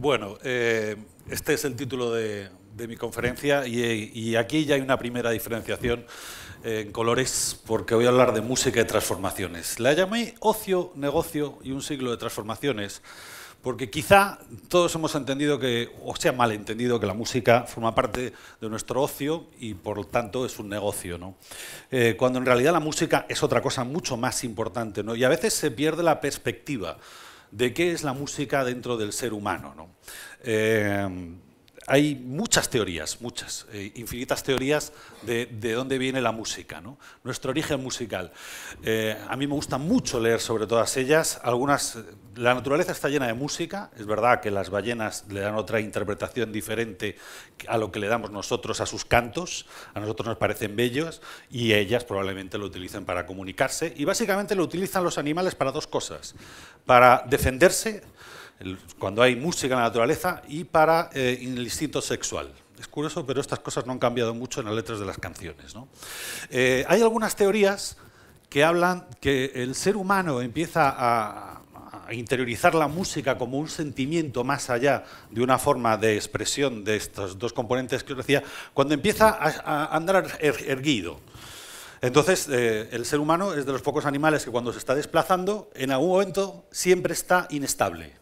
Bueno, eh, este es el título de, mi conferencia y, aquí ya hay una primera diferenciación eh, en colores porque voy a hablar de música y transformaciones. La llamé ocio, negocio y un siglo de transformaciones porque quizá todos hemos entendido que, o sea, malentendido que la música forma parte de nuestro ocio y por lo tanto es un negocio, ¿no? Eh, cuando en realidad la música es otra cosa mucho más importante, ¿no? Y a veces se pierde la perspectiva de qué es la música dentro del ser humano. ¿no? Eh, hay muchas teorías, muchas, eh, infinitas teorías de, dónde viene la música, ¿no? nuestro origen musical. Eh, a mí me gusta mucho leer sobre todas ellas. Algunas, eh, la naturaleza está llena de música, es verdad que las ballenas le dan otra interpretación diferente a lo que le damos nosotros a sus cantos, a nosotros nos parecen bellos y ellas probablemente lo utilizan para comunicarse y básicamente lo utilizan los animales para dos cosas, para defenderse, cuando hay música en la naturaleza y para eh, el instinto sexual. Es curioso, pero estas cosas no han cambiado mucho en las letras de las canciones. Eh, hay algunas teorías que hablan que el ser humano empieza a, interiorizar la música como un sentimiento más allá de una forma de expresión de estos dos componentes que os decía, cuando empieza a, andar er, erguido. Entonces, eh, el ser humano es de los pocos animales que cuando se está desplazando, en algún momento siempre está inestable.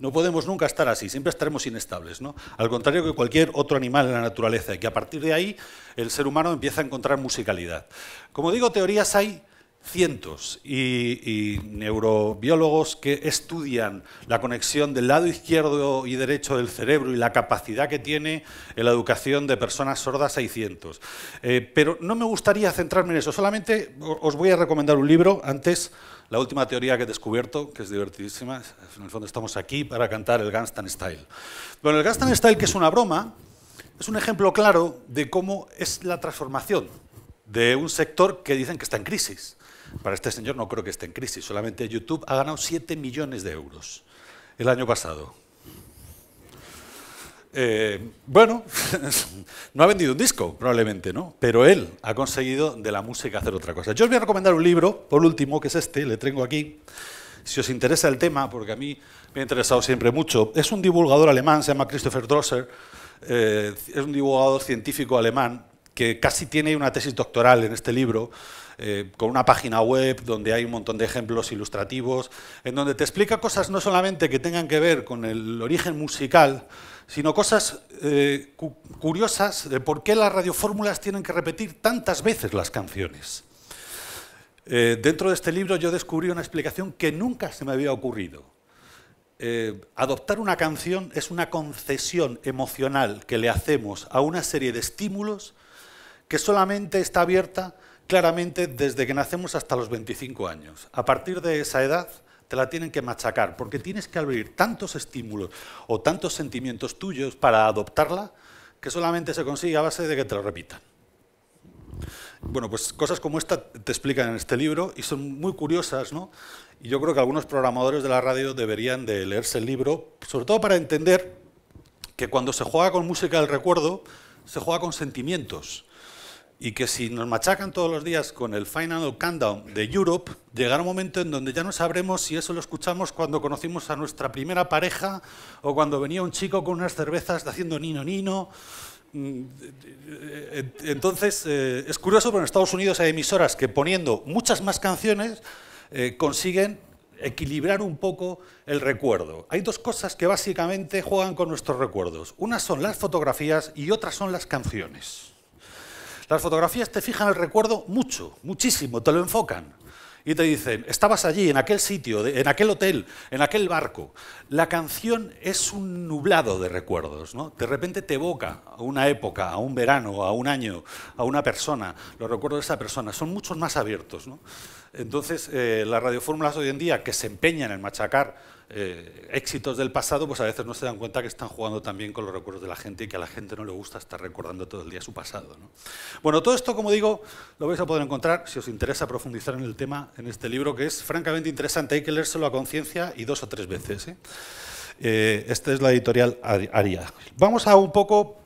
No podemos nunca estar así, siempre estaremos inestables, ¿no? Al contrario que cualquier otro animal en la naturaleza, y que a partir de ahí el ser humano empieza a encontrar musicalidad. Como digo, teorías hay cientos y, neurobiólogos que estudian la conexión del lado izquierdo y derecho del cerebro y la capacidad que tiene en la educación de personas sordas hay cientos. Eh, pero no me gustaría centrarme en eso, solamente os voy a recomendar un libro antes la última teoría que he descubierto, que es divertidísima, en el fondo estamos aquí para cantar el Gangstan Style. Bueno, el Gangstan Style, que es una broma, es un ejemplo claro de cómo es la transformación de un sector que dicen que está en crisis. Para este señor no creo que esté en crisis, solamente YouTube ha ganado 7 millones de euros el año pasado eh, bueno, no ha vendido un disco, probablemente, ¿no? Pero él ha conseguido de la música hacer otra cosa. Yo os voy a recomendar un libro, por último, que es este, le tengo aquí. Si os interesa el tema, porque a mí me ha interesado siempre mucho, es un divulgador alemán, se llama Christopher Drosser, eh, es un divulgador científico alemán que casi tiene una tesis doctoral en este libro, eh, con una página web donde hay un montón de ejemplos ilustrativos, en donde te explica cosas no solamente que tengan que ver con el origen musical, sino cosas eh, curiosas de por qué las radiofórmulas tienen que repetir tantas veces las canciones. Eh, dentro de este libro yo descubrí una explicación que nunca se me había ocurrido. Eh, adoptar una canción es una concesión emocional que le hacemos a una serie de estímulos que solamente está abierta claramente desde que nacemos hasta los 25 años. A partir de esa edad, te la tienen que machacar, porque tienes que abrir tantos estímulos o tantos sentimientos tuyos para adoptarla que solamente se consigue a base de que te lo repitan. Bueno, pues cosas como esta te explican en este libro y son muy curiosas, ¿no? Y yo creo que algunos programadores de la radio deberían de leerse el libro, sobre todo para entender que cuando se juega con música del recuerdo, se juega con sentimientos y que si nos machacan todos los días con el Final Countdown de Europe, llegará un momento en donde ya no sabremos si eso lo escuchamos cuando conocimos a nuestra primera pareja o cuando venía un chico con unas cervezas haciendo nino nino. Mm, entonces, eh, es curioso, pero en Estados Unidos hay emisoras que poniendo muchas más canciones eh, consiguen equilibrar un poco el recuerdo. Hay dos cosas que básicamente juegan con nuestros recuerdos. Unas son las fotografías y otras son las canciones. Las fotografías te fijan el recuerdo mucho, muchísimo, te lo enfocan. Y te dicen, estabas allí, en aquel sitio, en aquel hotel, en aquel barco. La canción es un nublado de recuerdos, ¿no? De repente te evoca a una época, a un verano, a un año, a una persona. Los recuerdos de esa persona son muchos más abiertos, ¿no? Entonces, eh, las radiofórmulas hoy en día que se empeñan en machacar eh, éxitos del pasado, pues a veces no se dan cuenta que están jugando también con los recuerdos de la gente y que a la gente no le gusta estar recordando todo el día su pasado. Bueno, todo esto, como digo, lo vais a poder encontrar si os interesa profundizar en el tema en este libro, que es francamente interesante. Hay que leérselo a conciencia y dos o tres veces. ¿eh? esta es la editorial Aria. Vamos a un poco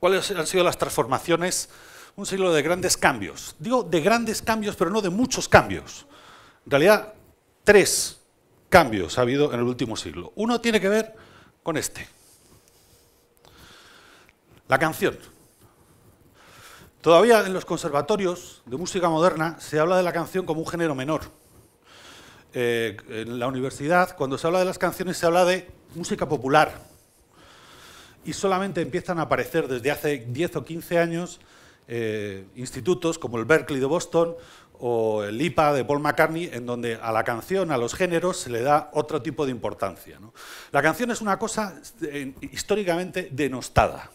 cuáles han sido las transformaciones un siglo de grandes cambios. Digo de grandes cambios, pero no de muchos cambios. En realidad, tres cambios ha habido en el último siglo. Uno tiene que ver con este. La canción. Todavía en los conservatorios de música moderna se habla de la canción como un género menor. Eh, en la universidad, cuando se habla de las canciones, se habla de música popular. Y solamente empiezan a aparecer desde hace 10 o 15 años eh, institutos como el Berkeley de Boston o el IPA de Paul McCartney, en donde a la canción, a los géneros, se le da otro tipo de importancia. La canción es una cosa eh, históricamente denostada.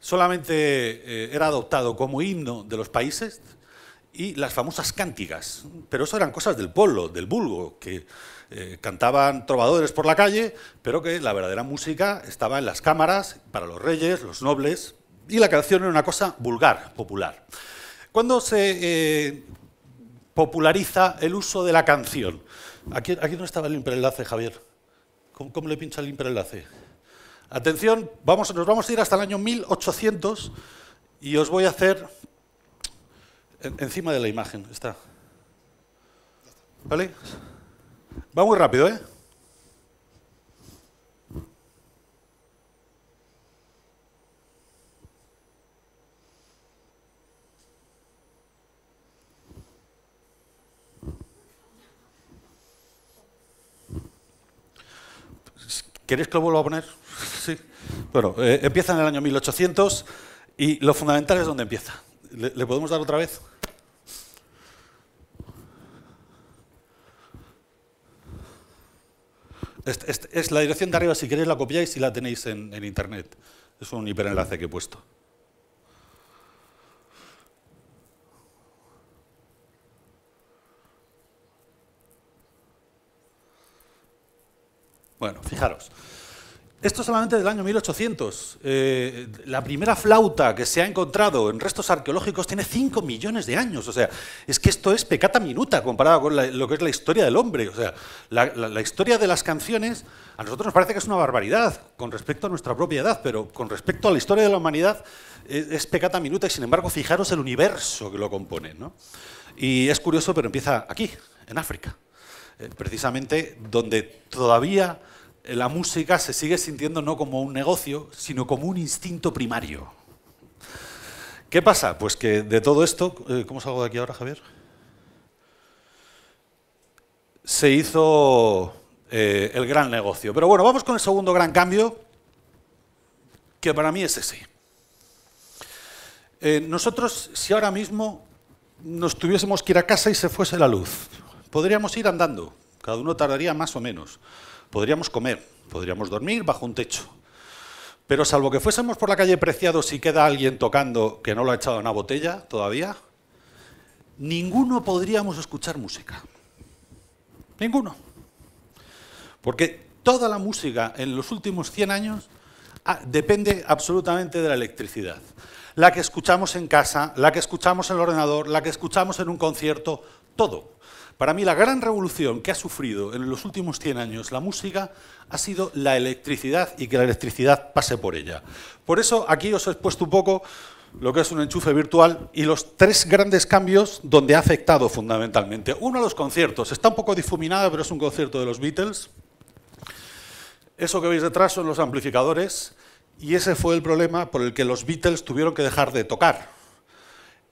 Solamente eh, era adoptado como himno de los países y las famosas cánticas, pero eso eran cosas del pueblo, del vulgo, que cantaban trovadores por la calle, pero que la verdadera música estaba en las cámaras para los reyes, los nobles, y la canción era una cosa vulgar, popular. Cuando se eh, populariza el uso de la canción? Aquí, aquí no estaba el enlace, Javier. ¿Cómo, le pincha el enlace? Atención, vamos, nos vamos a ir hasta el año 1800 y os voy a hacer encima de la imagen. Está. ¿Vale? Va muy rápido, ¿eh? ¿Queréis que lo vuelva a poner? Sí. Bueno, eh, empieza en el año 1800 y lo fundamental es dónde empieza. ¿Le, podemos dar otra vez? es la dirección de arriba, si queréis la copiáis y la tenéis en, en internet. Es un hiperenlace que he puesto. Bueno, fijaros. Esto es solamente del año 1800. Eh, la primera flauta que se ha encontrado en restos arqueológicos tiene 5 millones de años. O sea, es que esto es pecata minuta comparado con lo que es la historia del hombre. O sea, la, historia de las canciones a nosotros nos parece que es una barbaridad con respecto a nuestra propia edad, pero con respecto a la historia de la humanidad eh, es, pecata minuta y sin embargo fijaros el universo que lo compone. ¿no? Y es curioso, pero empieza aquí, en África. Eh, precisamente donde todavía la música se sigue sintiendo no como un negocio, sino como un instinto primario. ¿Qué pasa? Pues que de todo esto, eh, ¿cómo salgo de aquí ahora, Javier? Se hizo eh, el gran negocio. Pero bueno, vamos con el segundo gran cambio, que para mí es ese. nosotros, si ahora mismo nos tuviésemos que ir a casa y se fuese la luz, Podríamos ir andando, cada uno tardaría más o menos. Podríamos comer, podríamos dormir bajo un techo. Pero salvo que fuésemos por la calle Preciado si queda alguien tocando que no lo ha echado una botella todavía, ninguno podríamos escuchar música. Ninguno. Porque toda la música en los últimos 100 años ah, depende absolutamente de la electricidad. La que escuchamos en casa, la que escuchamos en el ordenador, la que escuchamos en un concierto, todo. Para mí la gran revolución que ha sufrido en los últimos 100 años la música ha sido la electricidad y que la electricidad pase por ella. Por eso aquí os he expuesto un poco lo que es un enchufe virtual y los tres grandes cambios donde ha afectado fundamentalmente. Uno, los conciertos. Está un poco difuminada, pero es un concierto de los Beatles. Eso que veis detrás son los amplificadores y ese fue el problema por el que los Beatles tuvieron que dejar de tocar.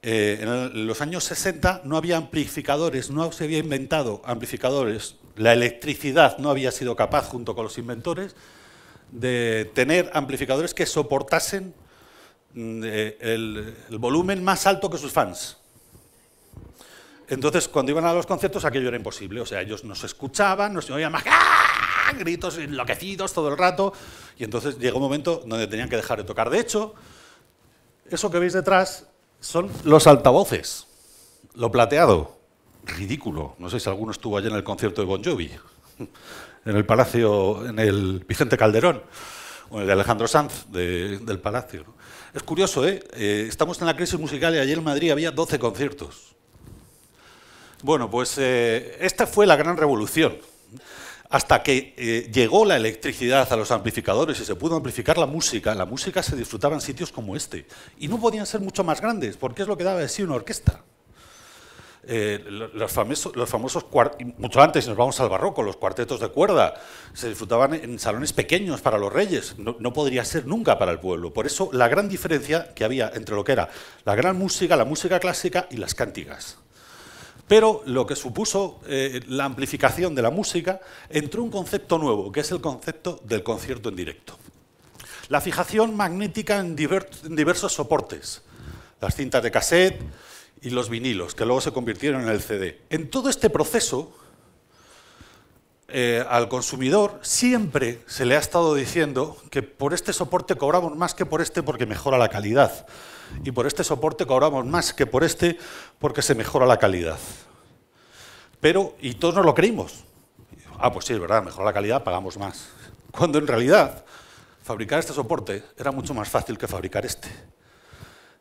Eh, en los años 60 no había amplificadores, no se había inventado amplificadores. La electricidad no había sido capaz, junto con los inventores, de tener amplificadores que soportasen mm, eh, el, volumen más alto que sus fans. Entonces, cuando iban a los conciertos, aquello era imposible. O sea, ellos nos escuchaban, nos oían más ¡ah! gritos enloquecidos todo el rato. Y entonces llegó un momento donde tenían que dejar de tocar. De hecho, eso que veis detrás son los altavoces, lo plateado. Ridículo. No sé si alguno estuvo allá en el concierto de Bon Jovi, en el Palacio, en el Vicente Calderón, o en el de Alejandro Sanz del Palacio. Es curioso, ¿eh? ¿eh? Estamos en la crisis musical y ayer en Madrid había 12 conciertos. Bueno, pues eh, esta fue la gran revolución hasta que eh, llegó la electricidad a los amplificadores y se pudo amplificar la música, la música se disfrutaba en sitios como este. Y no podían ser mucho más grandes, porque es lo que daba de sí una orquesta. Eh, los mucho antes, nos vamos al barroco, los cuartetos de cuerda, se disfrutaban en salones pequeños para los reyes, no, no podría ser nunca para el pueblo. Por eso la gran diferencia que había entre lo que era la gran música, la música clásica y las cánticas pero lo que supuso eh, la amplificación de la música entró un concepto nuevo, que es el concepto del concierto en directo. La fijación magnética en, diversos soportes, las cintas de cassette y los vinilos, que luego se convirtieron en el CD. En todo este proceso, eh, al consumidor siempre se le ha estado diciendo que por este soporte cobramos más que por este porque mejora la calidad y por este soporte cobramos más que por este porque se mejora la calidad. Pero, y todos nos lo creímos. Ah, pues sí, es verdad, mejora la calidad, pagamos más. Cuando en realidad fabricar este soporte era mucho más fácil que fabricar este.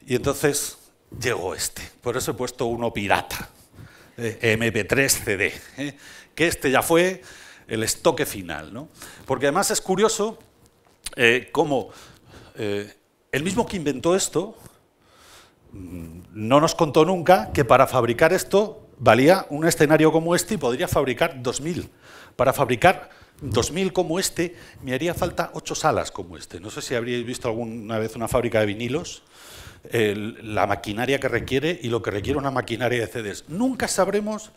Y entonces llegó este. Por eso he puesto uno pirata, eh, MP3 CD, eh, que este ya fue el estoque final. ¿no? Porque además es curioso eh, cómo el mismo que inventó esto Mm, no nos contó nunca que para fabricar esto valía un escenario como este y podría fabricar 2.000. Para fabricar 2.000 como este me haría falta 8 salas como este. No sé si habríais visto alguna vez una fábrica de vinilos, la maquinaria que requiere y lo que requiere una maquinaria de CDs. Nunca sabremos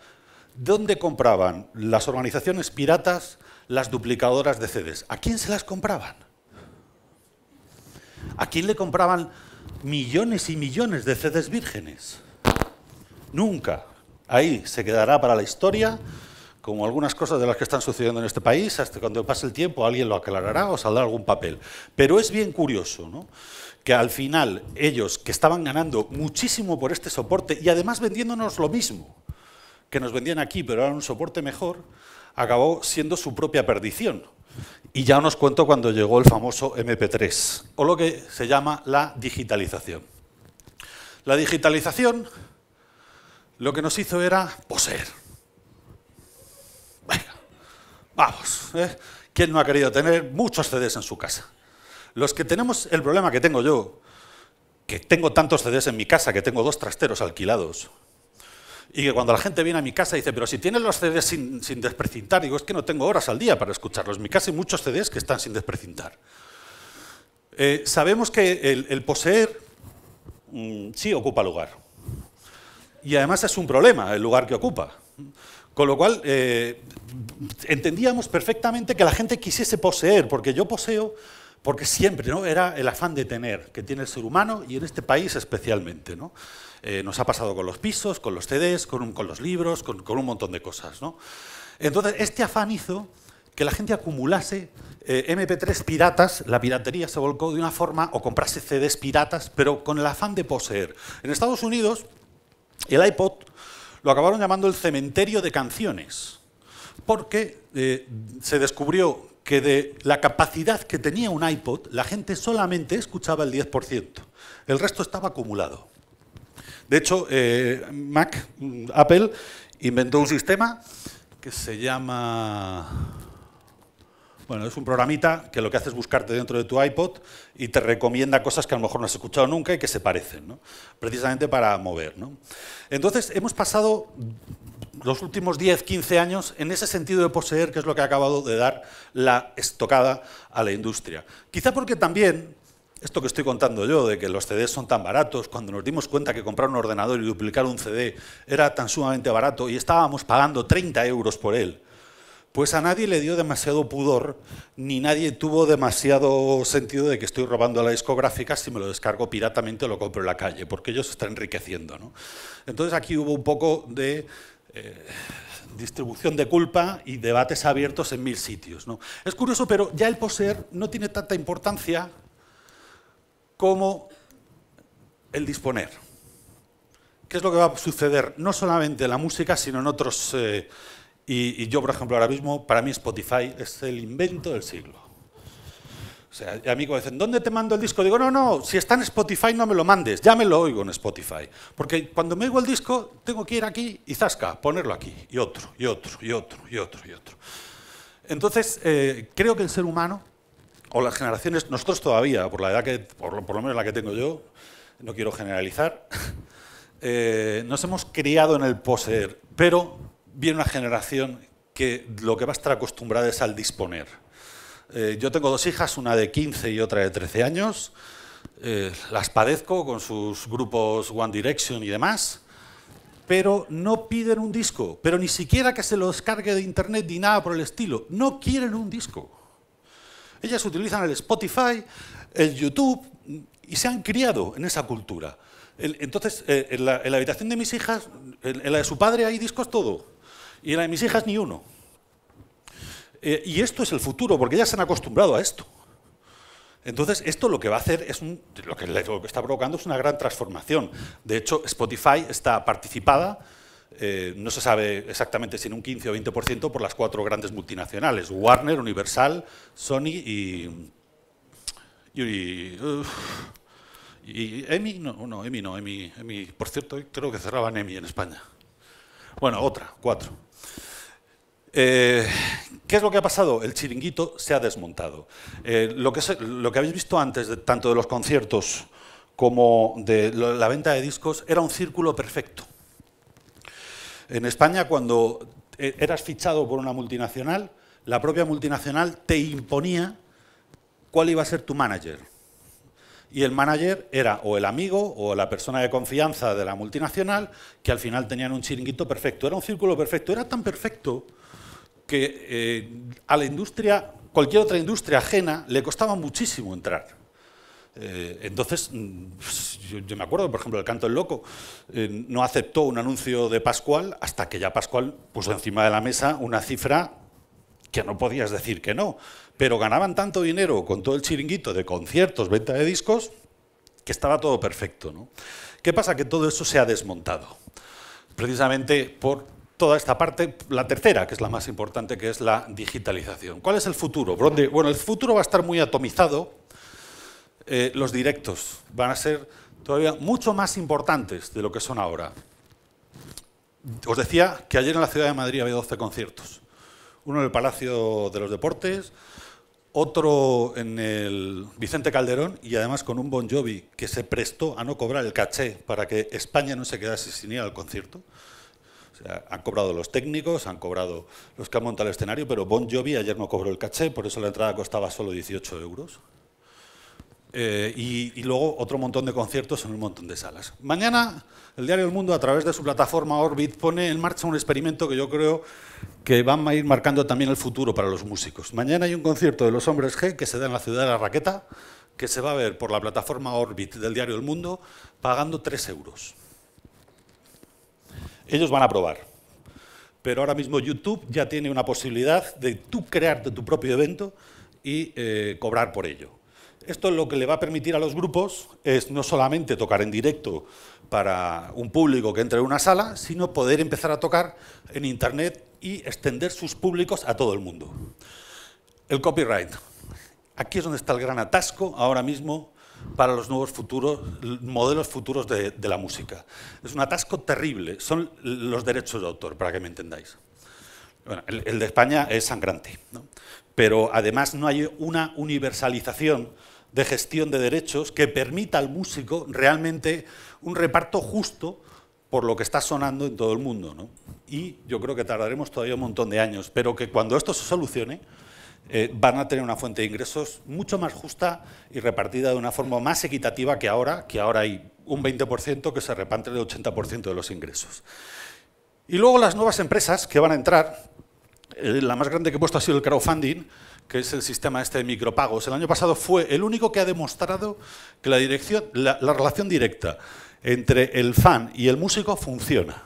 dónde compraban las organizaciones piratas las duplicadoras de CDs. ¿A quién se las compraban? ¿A quién le compraban millones y millones de sedes vírgenes. Nunca. Ahí se quedará para la historia, como algunas cosas de las que están sucediendo en este país, hasta cuando pase el tiempo alguien lo aclarará o saldrá algún papel. Pero es bien curioso, que al final ellos, que estaban ganando muchísimo por este soporte y además vendiéndonos lo mismo que nos vendían aquí, pero era un soporte mejor, acabó siendo su propia perdición. Y ya nos cuento cuando llegó el famoso MP3, o lo que se llama la digitalización. La digitalización lo que nos hizo era poseer. vamos. ¿eh? ¿Quién no ha querido tener muchos CDs en su casa? Los que tenemos el problema que tengo yo, que tengo tantos CDs en mi casa que tengo dos trasteros alquilados, y que cuando la gente viene a mi casa dice, pero si tienes los CDs sin, desprecintar, digo, es que no tengo horas al día para escucharlos. En mi casa hay muchos CDs que están sin desprecintar. Eh, sabemos que el, poseer mm, sí ocupa lugar. Y además es un problema el lugar que ocupa. Con lo cual, eh, entendíamos perfectamente que la gente quisiese poseer, porque yo poseo, porque siempre, ¿no? Era el afán de tener que tiene el ser humano y en este país especialmente, ¿no? Eh, nos ha pasado con los pisos, con los CDs, con, los libros, con, un montón de cosas. ¿no? Entonces, este afán hizo que la gente acumulase eh, MP3 piratas, la piratería se volcó de una forma, o comprase CDs piratas, pero con el afán de poseer. En Estados Unidos, el iPod lo acabaron llamando el cementerio de canciones, porque eh, se descubrió que de la capacidad que tenía un iPod, la gente solamente escuchaba el 10%, el resto estaba acumulado. De hecho, eh, Mac, Apple, inventó un sistema que se llama... Bueno, es un programita que lo que hace es buscarte dentro de tu iPod y te recomienda cosas que a lo mejor no has escuchado nunca y que se parecen, ¿no? precisamente para mover. ¿no? Entonces, hemos pasado los últimos 10, 15 años en ese sentido de poseer, que es lo que ha acabado de dar la estocada a la industria. Quizá porque también esto que estoy contando yo, de que los CDs son tan baratos, cuando nos dimos cuenta que comprar un ordenador y duplicar un CD era tan sumamente barato y estábamos pagando 30 euros por él, pues a nadie le dio demasiado pudor, ni nadie tuvo demasiado sentido de que estoy robando a la discográfica si me lo descargo piratamente o lo compro en la calle, porque ellos se están enriqueciendo. Entonces aquí hubo un poco de... Eh, distribución de culpa y debates abiertos en mil sitios. ¿no? Es curioso, pero ya el poseer no tiene tanta importancia como el disponer. ¿Qué es lo que va a suceder? No solamente en la música, sino en otros... Eh, y, yo, por ejemplo, ahora mismo, para mí Spotify es el invento del siglo. O sea, a mí me dicen, ¿dónde te mando el disco? Digo, no, no, si está en Spotify no me lo mandes, ya me lo oigo en Spotify. Porque cuando me oigo el disco, tengo que ir aquí y zasca, ponerlo aquí, y otro, y otro, y otro, y otro, y otro. Entonces, eh, creo que el ser humano o las generaciones, nosotros todavía, por la edad que, por, lo menos la que tengo yo, no quiero generalizar, eh, nos hemos criado en el poseer, pero viene una generación que lo que va a estar acostumbrada es al disponer. Eh, yo tengo dos hijas, una de 15 y otra de 13 años, eh, las padezco con sus grupos One Direction y demás, pero no piden un disco, pero ni siquiera que se los cargue de internet ni nada por el estilo, no quieren un disco. Ellas utilizan el Spotify, el YouTube y se han criado en esa cultura. Entonces, eh, en la, habitación de mis hijas, en la de su padre hay discos todo, y en la de mis hijas ni uno. Eh, y esto es el futuro, porque ellas se han acostumbrado a esto. Entonces, esto lo que va a hacer es lo, que, lo que está provocando es una gran transformación. De hecho, Spotify está participada eh, no se sabe exactamente si en un 15 o 20% por las cuatro grandes multinacionales, Warner, Universal, Sony y... y, EMI, no, no, EMI no, EMI, EMI, por cierto, creo que cerraban EMI en España. Bueno, otra, cuatro. Eh, ¿Qué es lo que ha pasado? El chiringuito se ha desmontado. Eh, lo, que lo, que habéis visto antes, tanto de los conciertos como de la venta de discos, era un círculo perfecto. En España, cuando e-, eras fichado por una multinacional, la propia multinacional te imponía cuál iba a ser tu manager. Y el manager era o el amigo o la persona de confianza de la multinacional, que al final tenían un chiringuito perfecto. Era un círculo perfecto. Era tan perfecto que eh, a la industria, cualquier otra industria ajena, le costaba muchísimo entrar. Eh, entonces, mm, yo, me acuerdo, por ejemplo, el Canto del Loco eh, no aceptó un anuncio de Pascual hasta que ya Pascual puso encima de la mesa una cifra que no podías decir que no. Pero ganaban tanto dinero con todo el chiringuito de conciertos, venta de discos, que estaba todo perfecto. ¿no? ¿Qué pasa? Que todo eso se ha desmontado, precisamente por toda esta parte, la tercera, que es la más importante, que es la digitalización. ¿Cuál es el futuro? Bueno, el futuro va a estar muy atomizado, eh, los directos van a ser todavía mucho más importantes de lo que son ahora. Os decía que ayer en la ciudad de Madrid había 12 conciertos. Uno en el Palacio de los Deportes, otro en el Vicente Calderón y además con un Bon Jovi que se prestó a no cobrar el caché para que España no se quedase sin ir al concierto. han cobrado los técnicos, han cobrado los que han montado el escenario, pero Bon Jovi ayer no cobró el caché, por eso la entrada costaba solo 18 euros. Eh, y, luego otro montón de conciertos en un montón de salas. Mañana el diario El Mundo, a través de su plataforma Orbit, pone en marcha un experimento que yo creo que van a ir marcando también el futuro para los músicos. Mañana hay un concierto de los hombres G que se da en la ciudad de La Raqueta, que se va a ver por la plataforma Orbit del diario El Mundo, pagando 3 euros. Ellos van a probar. Pero ahora mismo YouTube ya tiene una posibilidad de tú crearte tu propio evento y eh, cobrar por ello. Esto es lo que le va a permitir a los grupos es no solamente tocar en directo para un público que entre en una sala, sino poder empezar a tocar en Internet y extender sus públicos a todo el mundo. El copyright. Aquí es donde está el gran atasco ahora mismo para los nuevos futuros, modelos futuros de, la música. Es un atasco terrible. Son los derechos de autor, para que me entendáis. el, de España es sangrante, pero además no hay una universalización de gestión de derechos que permita al músico realmente un reparto justo por lo que está sonando en todo el mundo. Y yo creo que tardaremos todavía un montón de años, pero que cuando esto se solucione eh, van a tener una fuente de ingresos mucho más justa y repartida de una forma más equitativa que ahora, que ahora hay un 20% que se reparte el 80% de los ingresos. Y luego las nuevas empresas que van a entrar, eh, la más grande que he puesto ha sido el crowdfunding, que es el sistema este de micropagos. El año pasado fue el único que ha demostrado que la, relación directa entre el fan y el músico funciona.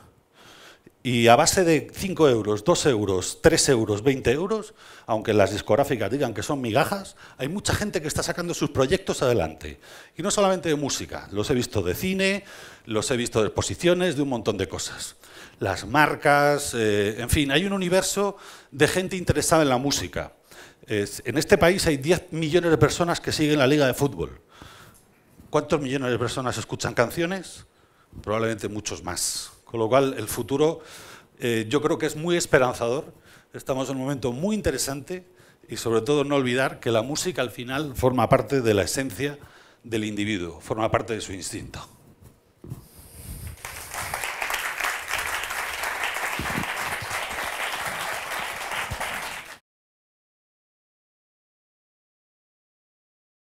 Y a base de 5 euros, 2 euros, 3 euros, 20 euros, aunque las discográficas digan que son migajas, hay mucha gente que está sacando sus proyectos adelante. Y no solamente de música, los he visto de cine, los he visto de exposiciones, de un montón de cosas las marcas, eh, en fin, hay un universo de gente interesada en la música. en este país hay 10 millones de personas que siguen la liga de fútbol. ¿Cuántos millones de personas escuchan canciones? Probablemente muchos más. Con lo cual, el futuro eh, yo creo que es muy esperanzador. Estamos en un momento muy interesante y sobre todo no olvidar que la música al final forma parte de la esencia del individuo, forma parte de su instinto.